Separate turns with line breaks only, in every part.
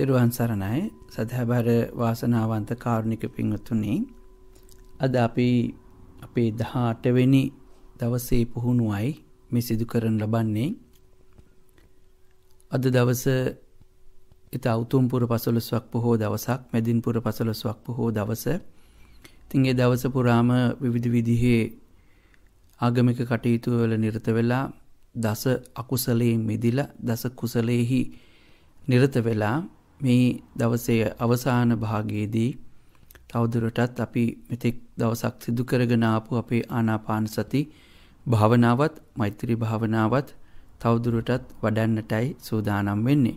තෙරුවන් සරණයි සදහැබර වාසනාවන්ත කාරුණික පිංවතුනි අද අපි අපේ දහටවෙනි දවසේ පුහුණුවයි මේ සිදු කරන ලබන්නේ අද දවස එත අවතුම්පුර පසොලොස්වක් පොහෝ දවසක් මැදින්පුර පසොලොස්වක් පොහෝ දවස තින්ගේ දවස පුරාම විවිධ විදිහේ ආගමික කටයුතුවල නිරත වෙලා දස අකුසලයෙන් මිදිල දස කුසලයෙහි නිරත වෙලා මේ දවසේ අවසාන භාගයේදී තවදුරටත් අපි මෙතෙක් දවසක් සිදු කරගෙන ආපු අපේ ආනාපාන සති භාවනාවත් මෛත්‍රී භාවනාවත් තවදුරටත් වඩන්නටයි සූදානම් වෙන්නේ.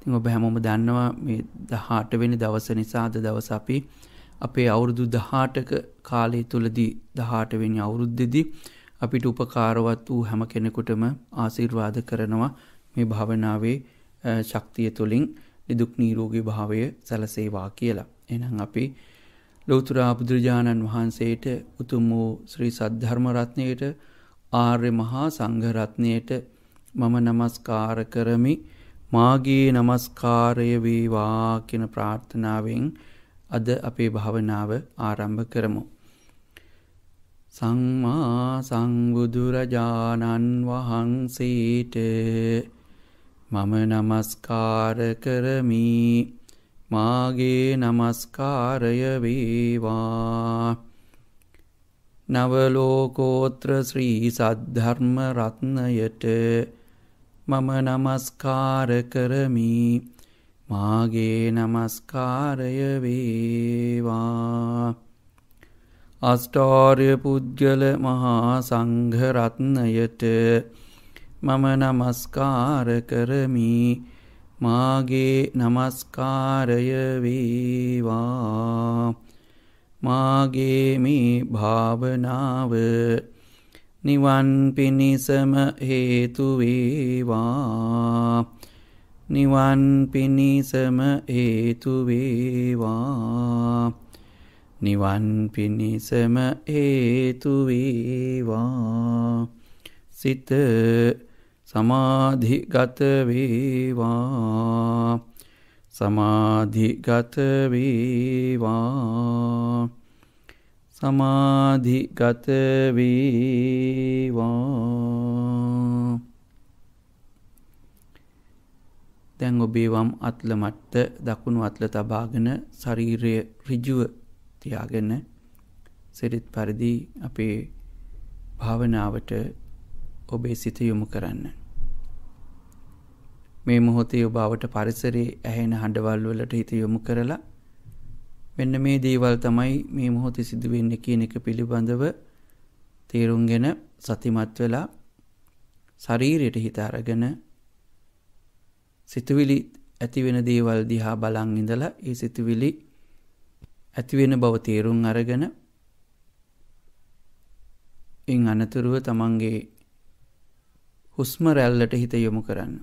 ඉතින් ඔබ හැමෝම දන්නවා මේ 18 වෙනි දවස නිසා අද දවස අපි අපේ අවුරුදු 18ක කාලය තුලදී 18 වෙනි අවුරුද්දේදී අපිට උපකාරවත් වූ හැම කෙනෙකුටම ආශිර්වාද කරනවා මේ භාවනාවේ ශක්තිය තුලින් නිදුක් නීරෝගී භාවය සැලසේවා කියලා. එහෙනම් අපි ලෞතුරා බුදුරජාණන් වහන්සේට උතුම් වූ ශ්‍රී සද්ධර්ම රත්නයේට ආර්ය මහා සංඝ රත්නයේට මම নমස්කාර කරමි. මාගේ নমස්කාරය වේවා කියන ප්‍රාර්ථනාවෙන් අද අපේ භාවනාව ආරම්භ කරමු. සම්මා සංබුදුරජාණන් වහන්සේට මම නමස්කාර කරමි මාගේ නමස්කාරය වේවා නවලෝකෝත්‍ර ශ්‍රී සද්ධර්ම රත්නයට මම නමස්කාර කරමි මාගේ නමස්කාරය වේවා අස්ටාර්ය පුද්ගල මහා සංඝරත්නයට මම නමස්කාර කරමි මාගේ නමස්කාරය වේවා මාගේ මේ භාවනාව නිවන් පිණිසම හේතු වේවා නිවන් පිණිසම හේතු වේවා නිවන් පිණිසම හේතු වේවා සිත සමාධිගත වේවා සමාධිගත වේවා සමාධිගත වේවා දැන් ඔබේ වම් අත්ල මට්ට දකුණු අත්ල තබාගෙන ශරීරය ඍජුව තියාගෙන සිරිත් පරිදි අපේ භාවනාවට ඔබේ සිත යොමු කරන්න මේ මොහොතේ ඔබ අවට පරිසරයේ ඇහෙන හඬවල් වලට හිත යොමු කරලා මෙන්න මේ දේවල් තමයි මේ මොහොතේ සිදුවෙන්නේ කියන එක පිළිබඳව තේරුම්ගෙන සතිමත් වෙලා ශරීරයට හිත අරගෙන සිතුවිලි ඇති වෙන දේවල් දිහා බලන් ඉඳලා ඒ සිතුවිලි ඇති වෙන බව තේරුම් අරගෙන ඉන් අනතුරුව තමන්ගේ හුස්ම රැල්ලට හිත යොමු කරන්න.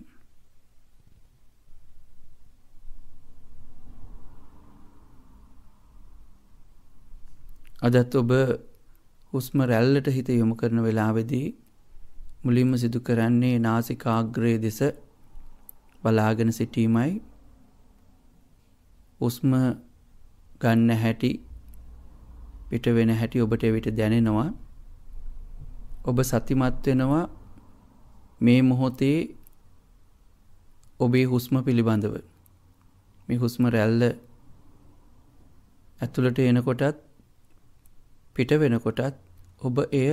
අදත් ඔබ හුස්ම රැල්ලට හිත යොමු කරන වෙලාවෙදී මුලින්ම සිදු කරන්නේ නාසිකාග්‍රය දෙස බලාගෙන සිටීමයි හුස්ම ගන්න හැටි පිට වෙන හැටි ඔබට එවිට දැනෙනවා ඔබ සතිමත් වෙනවා මේ මොහොතේ ඔබේ හුස්ම පිළිබඳව මේ හුස්ම රැල්ල ඇතුළට එනකොටත් පිට වෙනකොටත් ඔබ එය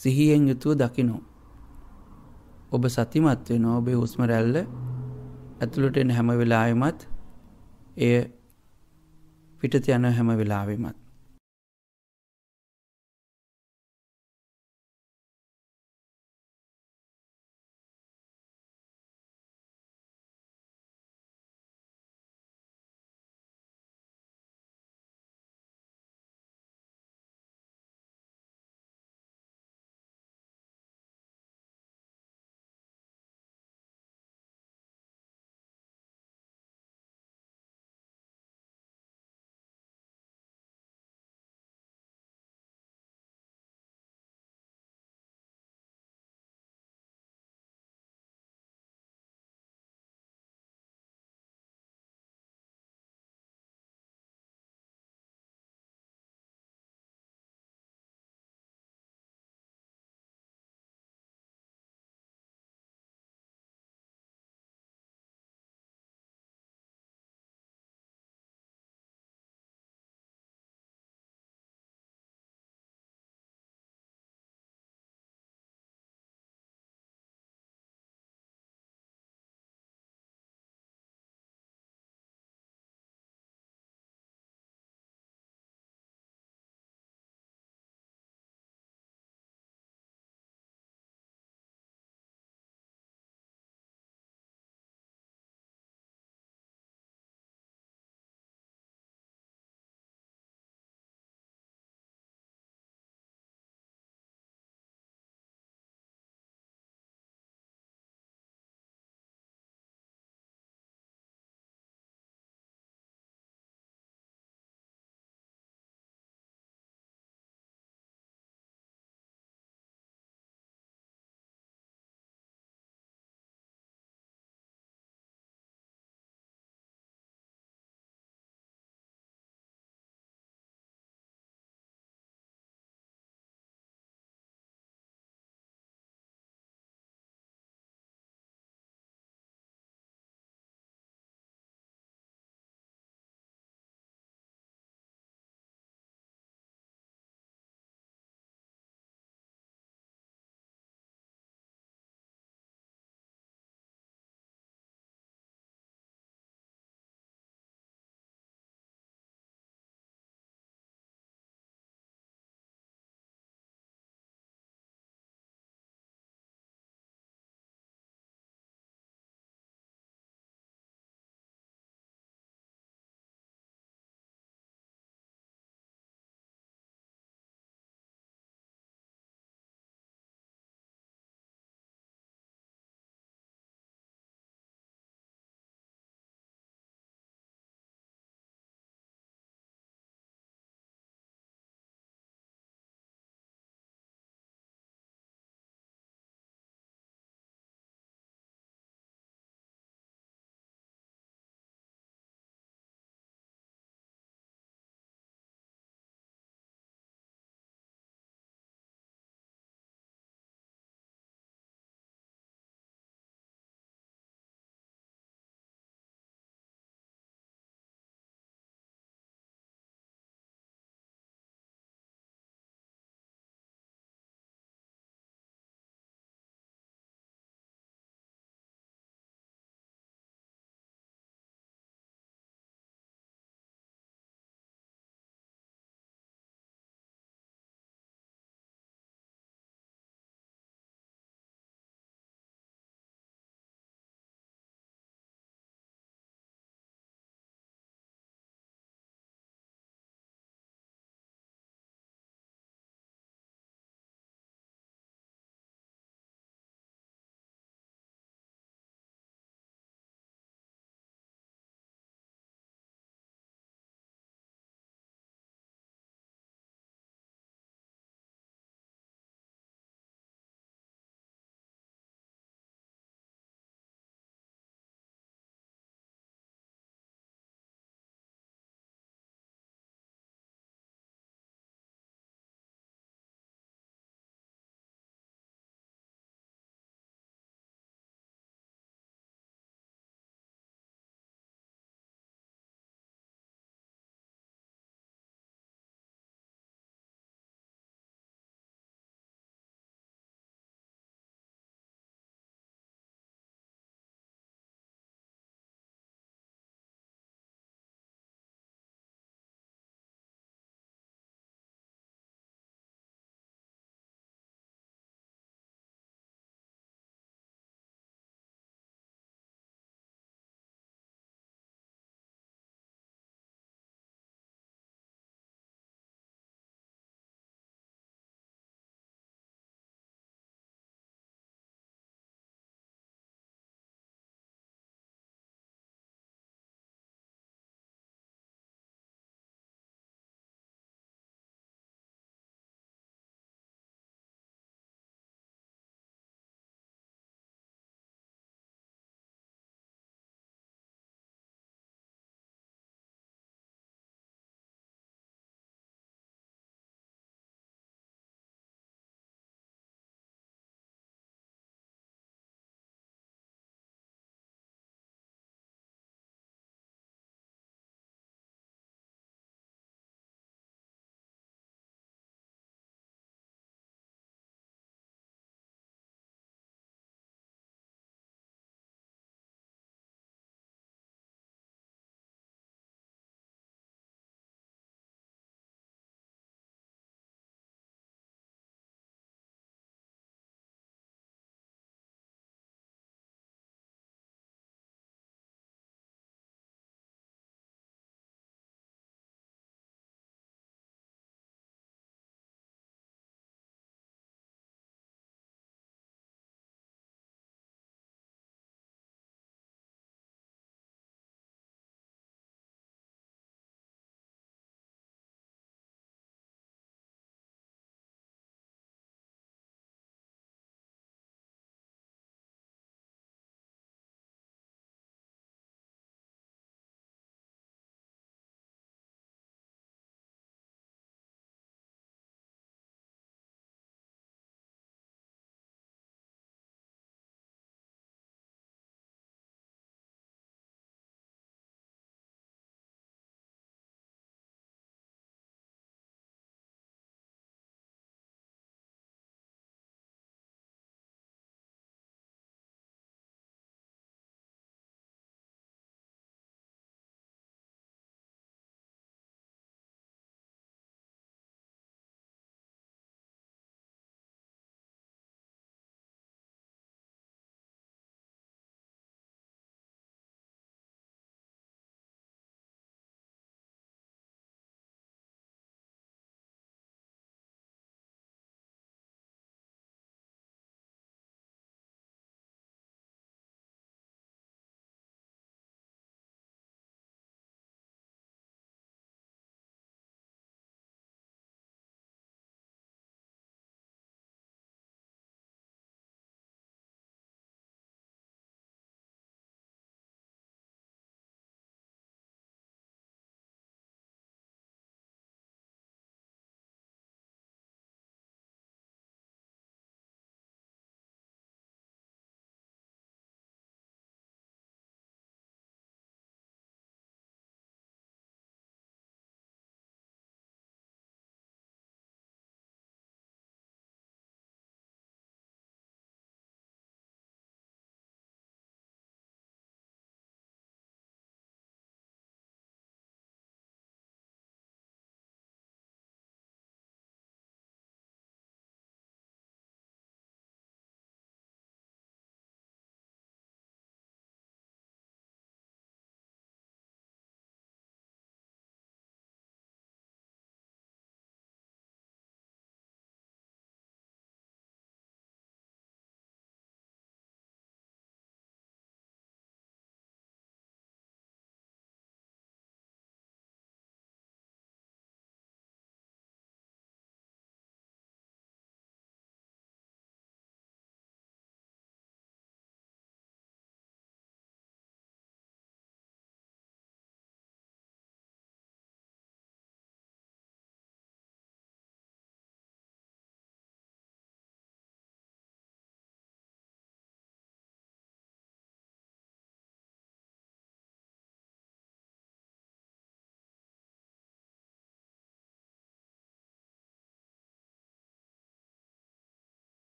සිහියෙන් යුතුව දකිනෝ. ඔබ සතිමත් වෙන ඔබේ හුස්මරැල්ල ඇතුළට එන හැම වෙලාවෙමත් එය පිටත යන හැම වෙලාවෙමත්.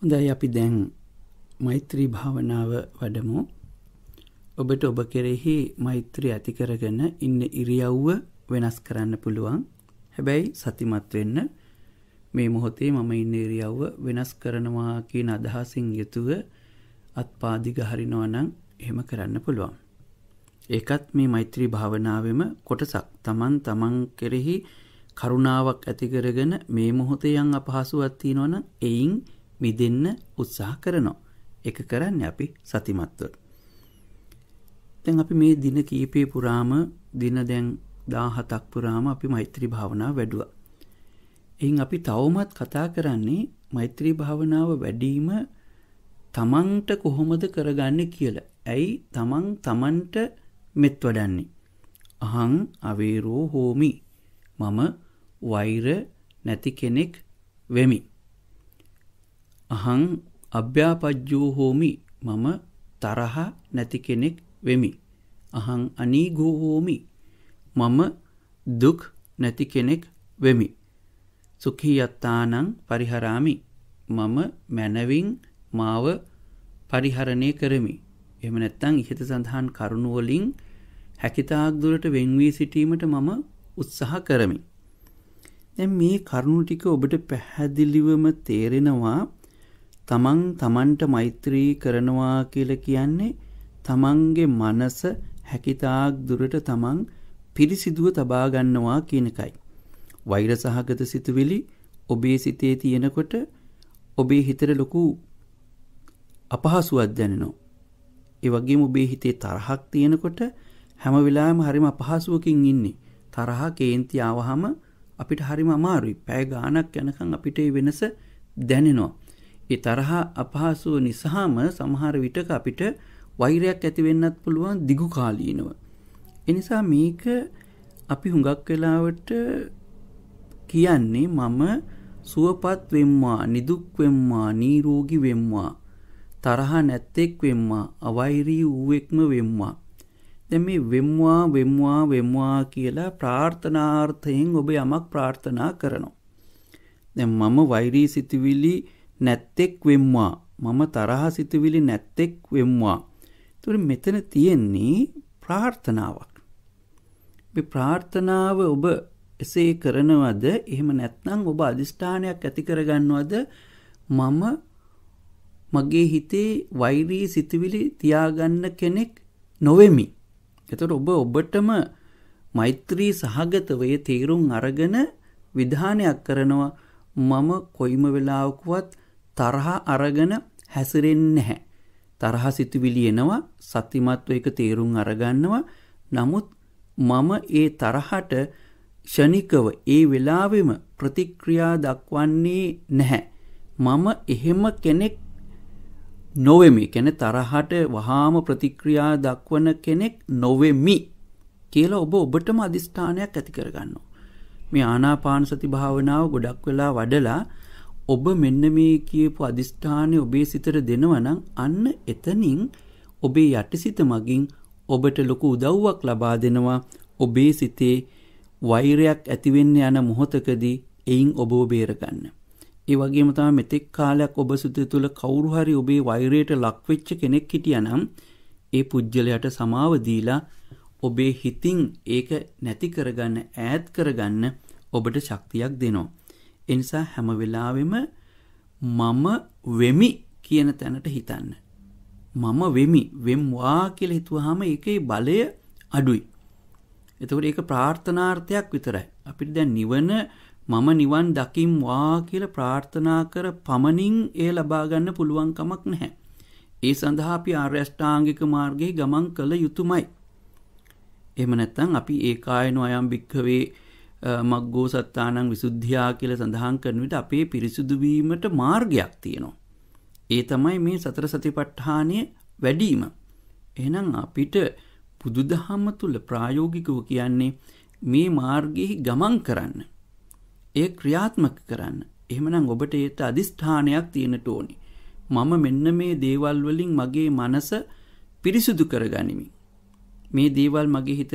හොඳයි අපි දැන් මෛත්‍රී භාවනාව වඩමු. ඔබට ඔබ කෙරෙහි මෛත්‍රී ඇති කරගෙන ඉන්න ඉරියව්ව වෙනස් කරන්න පුළුවන්. හැබැයි සතිමත් වෙන්න මේ මොහොතේ මම ඉන්න ඉරියව්ව වෙනස් කරනවා කියන අදහසින් යුතුව අත්පාදිග හරිනවා නම් එහෙම කරන්න පුළුවන්. ඒකත් මේ මෛත්‍රී භාවනාවෙම කොටසක්. Taman taman කෙරෙහි කරුණාවක් ඇති කරගෙන මේ මොහොතේ යම් අපහසුවක් තියෙනවනම් එයින් මිදෙන්න උත්සාහ කරනවා. එක කරන්නේ අපි සතිමත්ව. දැන් අපි මේ දින කීපේ පුරාම දින දැන් 17ක් පුරාම අපි මෛත්‍රී භාවනාව වැඩුවා. එයින් අපි තවමත් කතා කරන්නේ මෛත්‍රී භාවනාව වැඩිම තමන්ට කොහොමද කරගන්නේ කියලා. ඇයි තමන් තමන්ට මෙත් වඩන්නේ? අහං අවේරෝ හෝමි. මම වෛර නැති කෙනෙක් වෙමි. අහං අභ්‍යාපජ්ජෝ හෝමි මම තරහ නැති කෙනෙක් වෙමි. අහං අනීගෝ හෝමි මම දුක් නැති කෙනෙක් වෙමි. සුඛීයත්තානං පරිහරාමි මම මැනවින් මාව පරිහරණය කරමි. එහෙම නැත්නම් ඉහත සඳහන් කරුණු වලින් හැකිතාක් දුරට වෙන් වී සිටීමට මම උත්සාහ කරමි. දැන් මේ කරුණු ටික ඔබට පැහැදිලිවම තේරෙනවා තමන් තමන්ට මෛත්‍රී කරනවා කියලා කියන්නේ තමන්ගේ මනස හැකිතාක් දුරට තමන් පිරිසිදුව තබා ගන්නවා කියන එකයි. වෛර සහගත සිතුවිලි ඔබේ සිතේ තියෙනකොට ඔබේ හිතට ලොකු අපහසුවක් දැනෙනවා. ඒ වගේම ඔබේ හිතේ තරහක් තියෙනකොට හැම වෙලාවෙම හරිම අපහසුවකින් ඉන්නේ. තරහ කේන්ති ආවහම අපිට හරිම අමාරුයි. පැය ගාණක් යනකම් අපිට මේ වෙනස දැනෙනවා. ඒ තරහා අපහසුව නිසාම සමහර විටක අපිට වෛරයක් ඇතිවෙන්නත් පුළුවන් දිගු කාලීනව. එනිසා මේක අපි හුඟක් වෙලාවට කියන්නේ මම සුවපත් වෙම්වා නිදුක් වෙම්වා නීරෝගි වෙම්වා තරහා නැත්තෙක් වෙම්වා අවෛරී වූවෙක්ම වෙම්වා දැන් මේ වෙම්වා වෙම්වා වෙම්වා කියලා ප්‍රාර්ථනාර්ථයෙන් ඔබ යමක් ප්‍රාර්ථනා කරනවා දැන් මම වෛරී සිතුවිලි නැත්තෙක් වෙම්වා මම තරහ සිතුවිලි නැත්තෙක් වෙම්වා තුර මෙතන තියෙන්නේ ප්‍රාර්ථනාවක් මේ ප්‍රාර්ථනාව ඔබ එසේ කරනවද එහෙම නැත්නම් ඔබ අධිෂ්ඨානයක් ඇති කරගන්නවද මම මගේ හිතේ වෛරී සිතුවිලි තියාගන්න කෙනෙක් නොවෙමි. එතකොට ඔබ ඔබටම මෛත්‍රී සහගතවය තේරුම් අරගෙන විධානයක් කරනවා මම කොයිම වෙලාවකවත් තරහා අරගෙන හැසිරෙන්නේ නැහැ. තරහ සිතුවිලි එනවා සත්‍යමත්ව එක තේරුම් අරගන්නවා. නමුත් මම ඒ තරහට ෂණිකව ඒ වෙලාවෙම ප්‍රතික්‍රියා දක්වන්නේ නැහැ. මම එහෙම කෙනෙක් නොවෙමි. කියන්නේ තරහට වහාම ප්‍රතික්‍රියා දක්වන කෙනෙක් නොවෙමි කියලා ඔබ ඔබටම අදිස්ථානයක් ඇති කරගන්නවා. මේ ආනාපාන සති භාවනාව ගොඩක් වෙලා වඩලා ඔබ මෙන්න මේ කියපු අදිෂ්ඨානය ඔබේ සිතට දෙනවනම් අන්න එතනින් ඔබේ යටිසිත මගින් ඔබට ලොකු උදව්වක් ලබා දෙනවා ඔබේ සිතේ වෛරයක් ඇතිවෙන්න යන මොහොතකදී එයින් ඔබව බේරගන්න. ඒ වගේම තමයි මෙතෙක් කාලයක් ඔබ සිත තුළ කවුරු හරි ඔබේ වෛරයට ලක්වෙච්ච කෙනෙක් හිටියානම් ඒ පුජ්‍යලයට සමාව දීලා ඔබේ හිතින් ඒක නැති කරගන්න ඈත් කරගන්න ඔබට ශක්තියක් දෙනවා. ඒ නිසා හැම වෙලාවෙම මම වෙමි කියන තැනට හිතන්න. මම වෙමි වෙම්වා කියලා හිතුවාම ඒකේ බලය අඩුයි. එතකොට ඒක ප්‍රාර්ථනාර්ථයක් විතරයි. අපිට දැන් නිවන මම නිවන් දකිම්වා කියලා ප්‍රාර්ථනා කර පමණින් ඒ ලබා ගන්න පුළුවන් කමක් නැහැ. ඒ සඳහා අපි ආර්ය අෂ්ටාංගික මාර්ගයේ ගමන් කළ යුතුමයි. එහෙම නැත්නම් අපි ඒකායන අයම් භික්ඛවේ මක්ගෝ සත්තානං විසුද්ධයා කියල සඳහන් කරනවිට අපේ පිරිසුදුවීමට මාර්ගයක් තියෙනවා. ඒ තමයි මේ සතර සතිපට්ඨානය වැඩීම. එහෙනම් අපිට බුදුදහම තුල ප්‍රායෝගිකව කියන්නේ මේ මාර්ගයේ ගමන් කරන්න. ඒ ක්‍රියාත්මක කරන්න. එහෙමනම් ඔබට ඒට අදිෂ්ඨානයක් තියෙනට ඕනි. මම මෙන්න මේ දේවල් වලින් මගේ මනස පිරිසුදු කරගනිමි. මේ දේවල් මගේ හිතට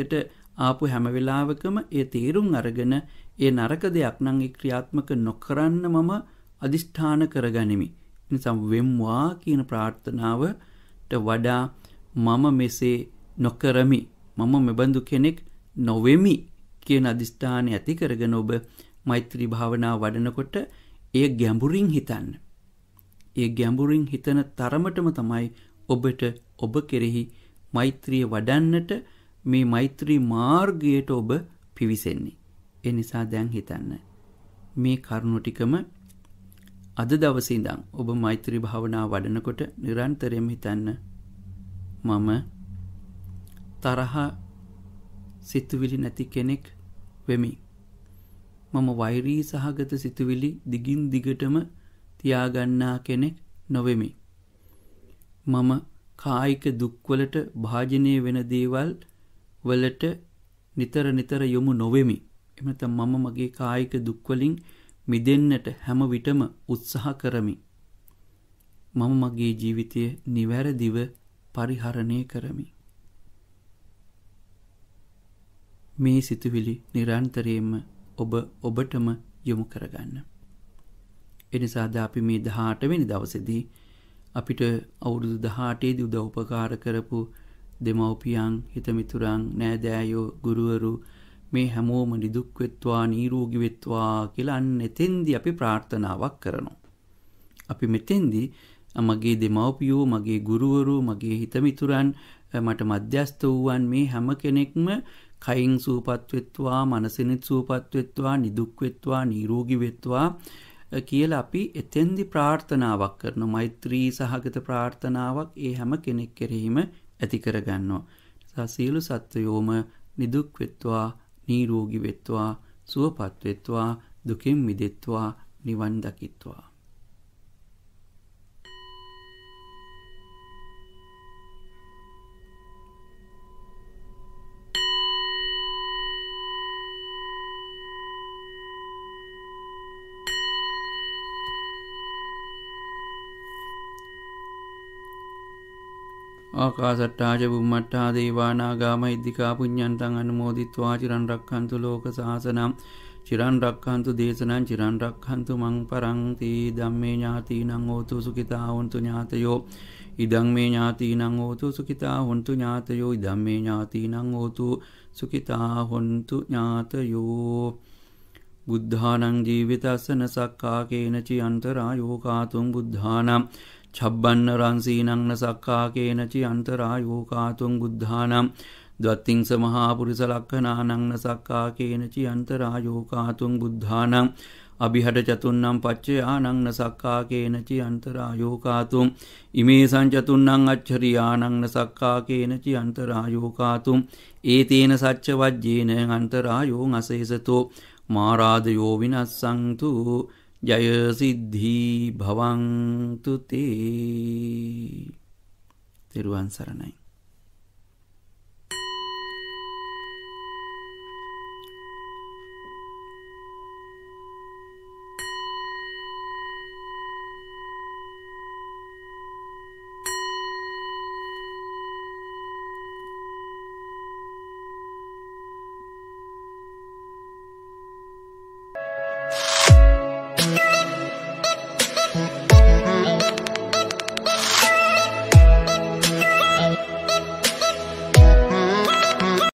ආපු හැමවෙලාවකම ඒ තේරුම් අරගෙන ඒ නරක දෙයක් නං ක්‍රියාත්මක නොකරන්න මම අධිෂ්ඨාන කරගනිමි. නිසම් වෙම්වා කියන ප්‍රාර්ථනාවට වඩා මම මෙසේ නොකරමි මම මෙබඳු කෙනෙක් නොවෙමි කියන අධිෂ්ඨානය ඇති කරගෙන ඔබ මෛත්‍රී භාවනා වඩනකොට ඒ ගැඹුරින් හිතන්න. ඒ ගැඹුරින් හිතන තරමටම තමයි ඔබට ඔබ කෙරෙහි මෛත්‍රිය වඩන්නට මේ මෛත්‍රී මාර්ගයට ඔබ පිවිසෙන්නේ. ඒ නිසා දැන් හිතන්න. මේ කරුණු ටිකම අද දවසේ ඉඳන් ඔබ මෛත්‍රී භාවනාව වඩනකොට නිරන්තරයෙන් හිතන්න මම තරහ සිතුවිලි නැති කෙනෙක් වෙමි. මම වෛරී සහගත සිතුවිලි දිගින් දිගටම තියාගන්නා කෙනෙක් නොවෙමි. මම කායික දුක්වලට භාජනය වෙන දේවල් වලට නිතර නිතර යොමු නොවෙමි. එමත මම මගේ කායික දුක්වලින් මිදෙන්නට හැම විටම උත්සාහ කරමි. මම මගේ ජීවිතය නිවැරදිව පරිහරණය කරමි. මේ සිතුවිලි නිරන්තරයෙන්ම ඔබ ඔබටම යොමු කරගන්න. එනිසාද අපි මේ දහටවෙනි දවසදී අපිට අවුරුදු දහටේදී උදව්පකාර කරපු දෙමව්පියන් හිතමිතුරන් නෑදෑයෝ ගුරුවරු මේ හැමෝම නිදුක්වෙත්වා නීරෝගිවෙත්වා කියලන්න එතෙන්දි අපි ප්‍රාර්ථනාවක් කරනවා. අපි මෙතෙන්දි මගේ දෙමව්පියෝ මගේ ගුරුවරු මගේ හිතමිතුරන් මට මධ්‍යස්ත වූවන් මේ හැම කෙනෙක්ම කයින් සූපත්වෙත්වා මනසෙනෙත් සූපත්වෙත්වා නිදුක්වෙත්වා නීරෝගිවෙත්වා කියල අපි එතෙන්දි ප්‍රාර්ථනාවක් කරන මෛත්‍රී සහගත ප්‍රාර්ථනාවක් ඒ හැම කෙනෙක් කෙරෙහිම ඇති කරගන්නවා. නිසා සියලු සත්වයෝම නිදුක් වෙත්වා, නිරෝගී වෙත්වා, සුවපත් වෙත්වා, දුකෙන් මිදෙත්වා, නිවන් දකිත්වා. ආකාසට්ටාජ බුම්මට්ටා දේවානාගාම ඉද්දිකා පුඤ්ඤන්තං අනුමෝදිත්වා චිරන් රක්ඛන්තු ලෝක සාසනම් චිරන් රක්ඛන්තු දේශනං චිරන් රක්ඛන්තු මං පරන්ති ධම්මේ ඥාතිනං හෝතු සුඛිතා හොන්තු ඥාතයෝ ඉදං මේ ඥාතිනං හෝතු සුඛිතා හොන්තු ඥාතයෝ ඉදං මේ ඥාතිනං හෝතු සුඛිතා හොන්තු ඥාතයෝ බුද්ධානං ජීවිතස්සන සක්කාකේනචි අන්තරායෝකාතුම් බුද්ධානම් චබ්බන්න රංසීනංන සක්කාකේනචි අන්තරායෝකාතුන් බුද්ධානම් දත්තිං සමහාපුරිස ලක්කනානංන සක්කාකේනචි අන්තරායෝකාතුන් බුද්ධානම් අභිහට චතුන්නම් පච්චයානංන සක්කාකේනචි අන්තරායෝකාතුම් ඉමේ සංචතුන්නම් අච්චරියානංන සක්කාකේනචි අන්තරායෝකාතුම් ඒතේන සච්ච වජ්ජේන අන්තරායෝ අසේසතෝ මාරාදයෝ විනස්සංතු ජය සිද්ධී භවන්තුතේ තෙරුවන් සරණයි